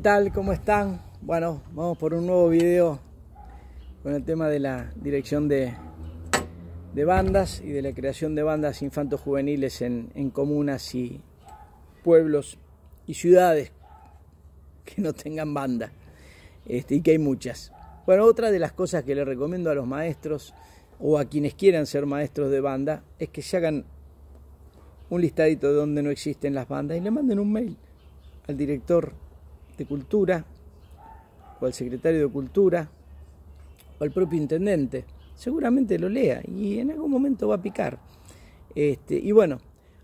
tal? ¿Cómo están? Bueno, vamos por un nuevo video con el tema de la dirección de, bandas y de la creación de bandas infantos juveniles en, comunas y pueblos y ciudades que no tengan banda este, y que hay muchas. Bueno, otra de las cosas que les recomiendo a los maestros o a quienes quieran ser maestros de banda es que se hagan un listadito de donde no existen las bandas y le manden un mail al director Cultura, o al secretario de Cultura, o al propio intendente. Seguramente lo lea y en algún momento va a picar. Este, y bueno,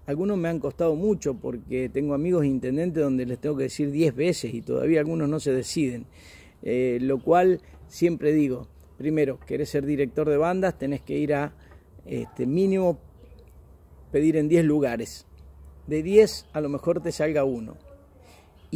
algunos me han costado mucho porque tengo amigos intendentes donde les tengo que decir 10 veces y todavía algunos no se deciden. Eh, lo cual siempre digo, primero, querés ser director de bandas, tenés que ir a este, mínimo pedir en 10 lugares. De 10 a lo mejor te salga uno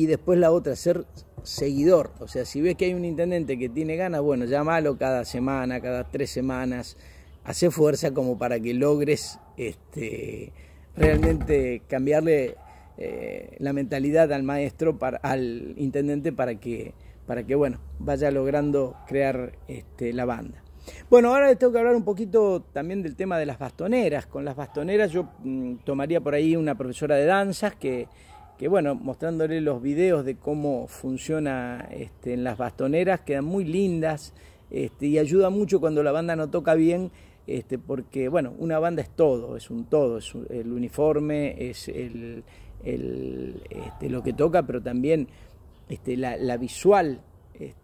y después la otra, ser seguidor. O sea, si ves que hay un intendente que tiene ganas, bueno, llámalo cada semana, cada tres semanas, hace fuerza como para que logres este, realmente cambiarle eh, la mentalidad al maestro, para, al intendente, para que, para que bueno, vaya logrando crear este, la banda. Bueno, ahora les tengo que hablar un poquito también del tema de las bastoneras. Con las bastoneras yo mm, tomaría por ahí una profesora de danzas que, que bueno, mostrándole los videos de cómo funciona este, en las bastoneras, quedan muy lindas este, y ayuda mucho cuando la banda no toca bien, este, porque bueno, una banda es todo, es un todo, es el uniforme, es el, este, lo que toca, pero también este, la, visual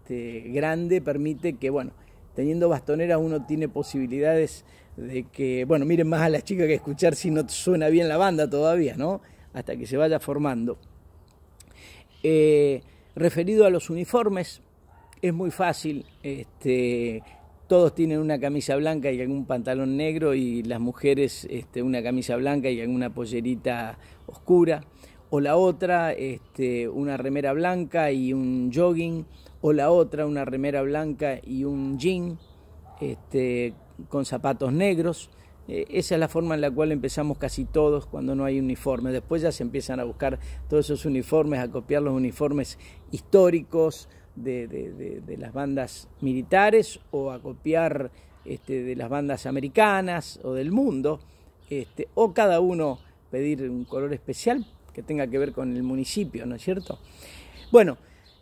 grande permite que, bueno, teniendo bastoneras uno tiene posibilidades de que, bueno, miren más a la chica que escuchar si no suena bien la banda todavía, ¿no? hasta que se vaya formando. Eh, referido a los uniformes, es muy fácil. Este, todos tienen una camisa blanca y algún pantalón negro y las mujeres este, una camisa blanca y alguna pollerita oscura. O la otra, este, una remera blanca y un jogging. O la otra, una remera blanca y un jean con zapatos negros. Eh, esa es la forma en la cual empezamos casi todos cuando no hay uniforme. Después ya se empiezan a buscar todos esos uniformes, a copiar los uniformes históricos de, de, las bandas militares o a copiar este, de las bandas americanas o del mundo, este, o cada uno pedir un color especial que tenga que ver con el municipio, ¿no es cierto? Bueno,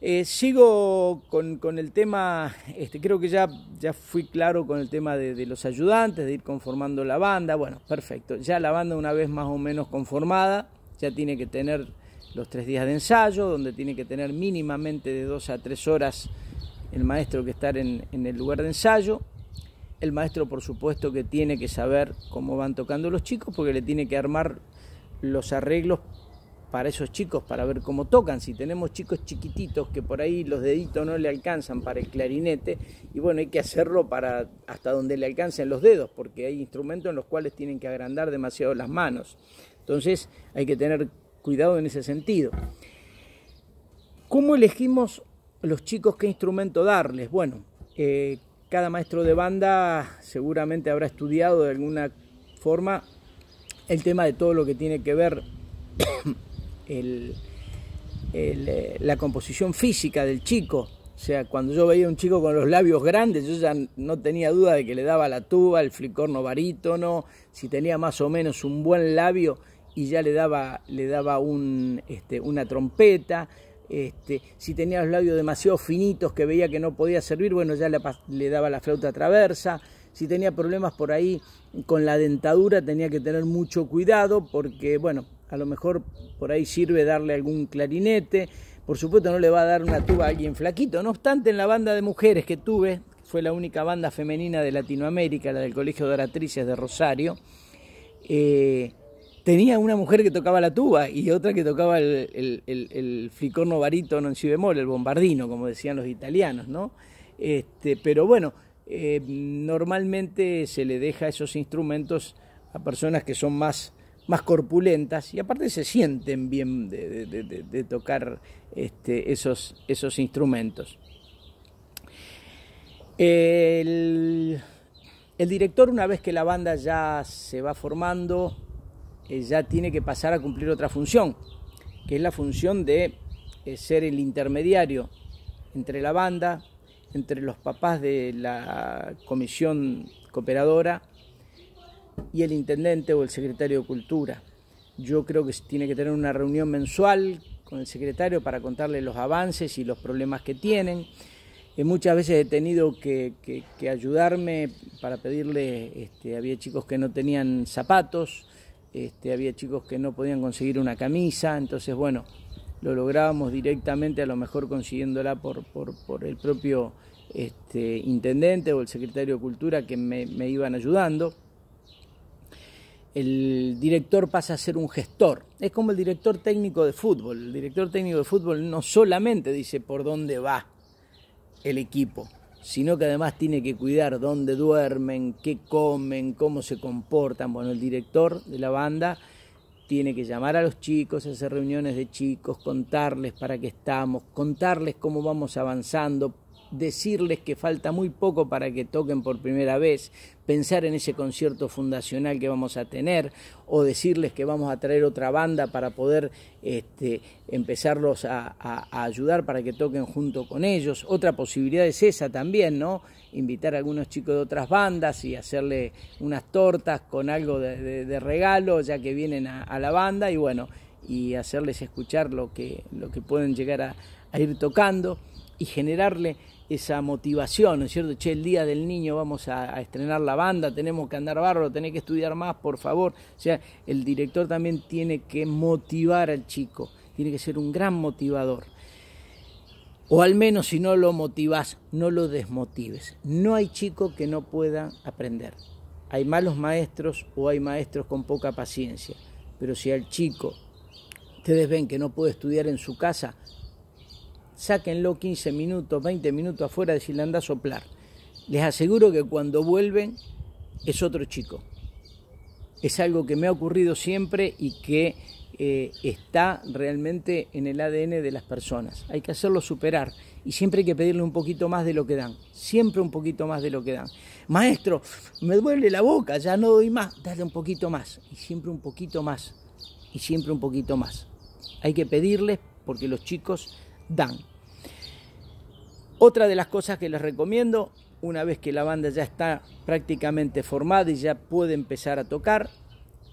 eh, sigo con, el tema, este, creo que ya, ya fui claro con el tema de, los ayudantes, de ir conformando la banda. Bueno, perfecto. Ya la banda una vez más o menos conformada, ya tiene que tener los tres días de ensayo, donde tiene que tener mínimamente de dos a tres horas el maestro que estar en, en el lugar de ensayo. El maestro, por supuesto, que tiene que saber cómo van tocando los chicos, porque le tiene que armar los arreglos para esos chicos, para ver cómo tocan. Si tenemos chicos chiquititos que por ahí los deditos no le alcanzan para el clarinete, y bueno, hay que hacerlo para hasta donde le alcancen los dedos, porque hay instrumentos en los cuales tienen que agrandar demasiado las manos. Entonces hay que tener cuidado en ese sentido. ¿Cómo elegimos los chicos qué instrumento darles? Bueno, eh, cada maestro de banda seguramente habrá estudiado de alguna forma el tema de todo lo que tiene que ver eh, la composición física del chico. O sea, cuando yo veía un chico con los labios grandes, yo ya no tenía duda de que le daba la tuba, el flicorno barítono, si tenía más o menos un buen labio y ya le daba, le daba un, este, una trompeta. Este, si tenía los labios demasiado finitos que veía que no podía servir, bueno, ya le, le, daba la flauta traversa. Si tenía problemas por ahí con la dentadura, tenía que tener mucho cuidado porque, bueno, a lo mejor por ahí sirve darle algún clarinete, por supuesto no le va a dar una tuba a alguien flaquito, no obstante en la banda de mujeres que tuve, fue la única banda femenina de Latinoamérica, la del Colegio de Oratrices de Rosario, eh, tenía una mujer que tocaba la tuba y otra que tocaba el, el, el, el flicorno en si bemol, el bombardino, como decían los italianos, ¿no? Este, pero bueno, eh, normalmente se le deja esos instrumentos a personas que son más más corpulentas y aparte se sienten bien de, tocar este, esos, esos instrumentos. El, director, una vez que la banda ya se va formando, eh, ya tiene que pasar a cumplir otra función, que es la función de eh, ser el intermediario entre la banda, entre los papás de la comisión cooperadora, y el intendente o el secretario de Cultura. Yo creo que tiene que tener una reunión mensual con el secretario para contarle los avances y los problemas que tienen. Eh, muchas veces he tenido que, ayudarme para pedirle, este, había chicos que no tenían zapatos, este, había chicos que no podían conseguir una camisa, entonces bueno, lo lográbamos directamente, a lo mejor consiguiéndola por, el propio este, intendente o el secretario de Cultura que me iban ayudando el director pasa a ser un gestor. Es como el director técnico de fútbol. El director técnico de fútbol no solamente dice por dónde va el equipo, sino que además tiene que cuidar dónde duermen, qué comen, cómo se comportan. Bueno, el director de la banda tiene que llamar a los chicos, hacer reuniones de chicos, contarles para qué estamos, contarles cómo vamos avanzando, decirles que falta muy poco para que toquen por primera vez, pensar en ese concierto fundacional que vamos a tener o decirles que vamos a traer otra banda para poder este, empezarlos a, ayudar para que toquen junto con ellos. Otra posibilidad es esa también, ¿no? Invitar a algunos chicos de otras bandas y hacerle unas tortas con algo de, regalo ya que vienen a, a, la banda y bueno, y hacerles escuchar lo que, lo que pueden llegar a ir tocando y generarle esa motivación, ¿no es cierto? Che, el día del niño vamos a, estrenar la banda, tenemos que andar barro, tenés que estudiar más, por favor. O sea, el director también tiene que motivar al chico, tiene que ser un gran motivador. O al menos si no lo motivás, no lo desmotives. No hay chico que no pueda aprender. Hay malos maestros o hay maestros con poca paciencia. Pero si al chico ustedes ven que no puede estudiar en su casa, sáquenlo 15 minutos, 20 minutos afuera, le anda a soplar. Les aseguro que cuando vuelven es otro chico. Es algo que me ha ocurrido siempre y que eh, está realmente en el ADN de las personas. Hay que hacerlo superar y siempre hay que pedirle un poquito más de lo que dan. Siempre un poquito más de lo que dan. Maestro, me duele la boca, ya no doy más. Dale un poquito más y siempre un poquito más y siempre un poquito más. Hay que pedirles porque los chicos dan. Otra de las cosas que les recomiendo, una vez que la banda ya está prácticamente formada y ya puede empezar a tocar,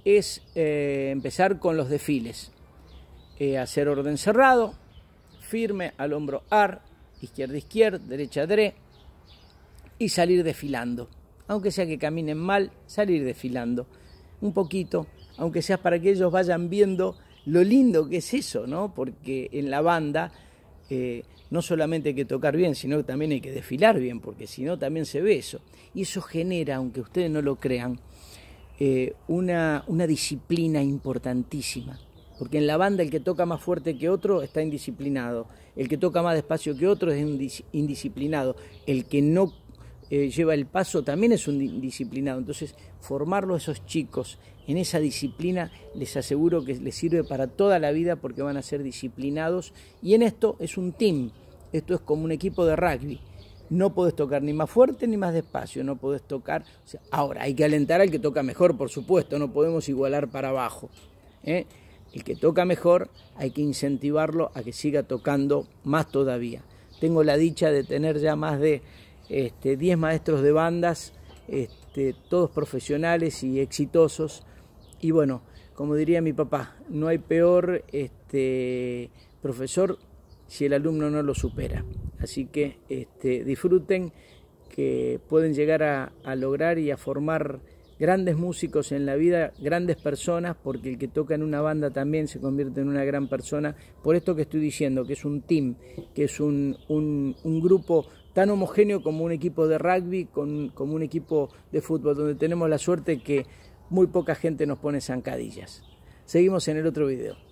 es eh, empezar con los desfiles. Eh, hacer orden cerrado, firme al hombro ar, izquierda izquierda, derecha dre, y salir desfilando. Aunque sea que caminen mal, salir desfilando. Un poquito, aunque sea para que ellos vayan viendo lo lindo que es eso, ¿no? Porque en la banda no solamente hay que tocar bien, sino que también hay que desfilar bien, porque si no también se ve eso. Y eso genera, aunque ustedes no lo crean, eh, una, una disciplina importantísima. Porque en la banda el que toca más fuerte que otro está indisciplinado, el que toca más despacio que otro es indisciplinado, el que no eh, lleva el paso también es un disciplinado. Entonces, formarlo a esos chicos en esa disciplina, les aseguro que les sirve para toda la vida porque van a ser disciplinados. Y en esto es un team, esto es como un equipo de rugby. No podés tocar ni más fuerte ni más despacio, no podés tocar. ahora, hay que alentar al que toca mejor, por supuesto, no podemos igualar para abajo. ¿eh? El que toca mejor hay que incentivarlo a que siga tocando más todavía. Tengo la dicha de tener ya más de este, 10 maestros de bandas, este, todos profesionales y exitosos. Y bueno, como diría mi papá, no hay peor este, profesor si el alumno no lo supera. Así que este, disfruten que pueden llegar a, lograr y a formar grandes músicos en la vida, grandes personas, porque el que toca en una banda también se convierte en una gran persona. Por esto que estoy diciendo, que es un team, que es un grupo tan homogéneo como un equipo de rugby, como un equipo de fútbol, donde tenemos la suerte que muy poca gente nos pone zancadillas. Seguimos en el otro video.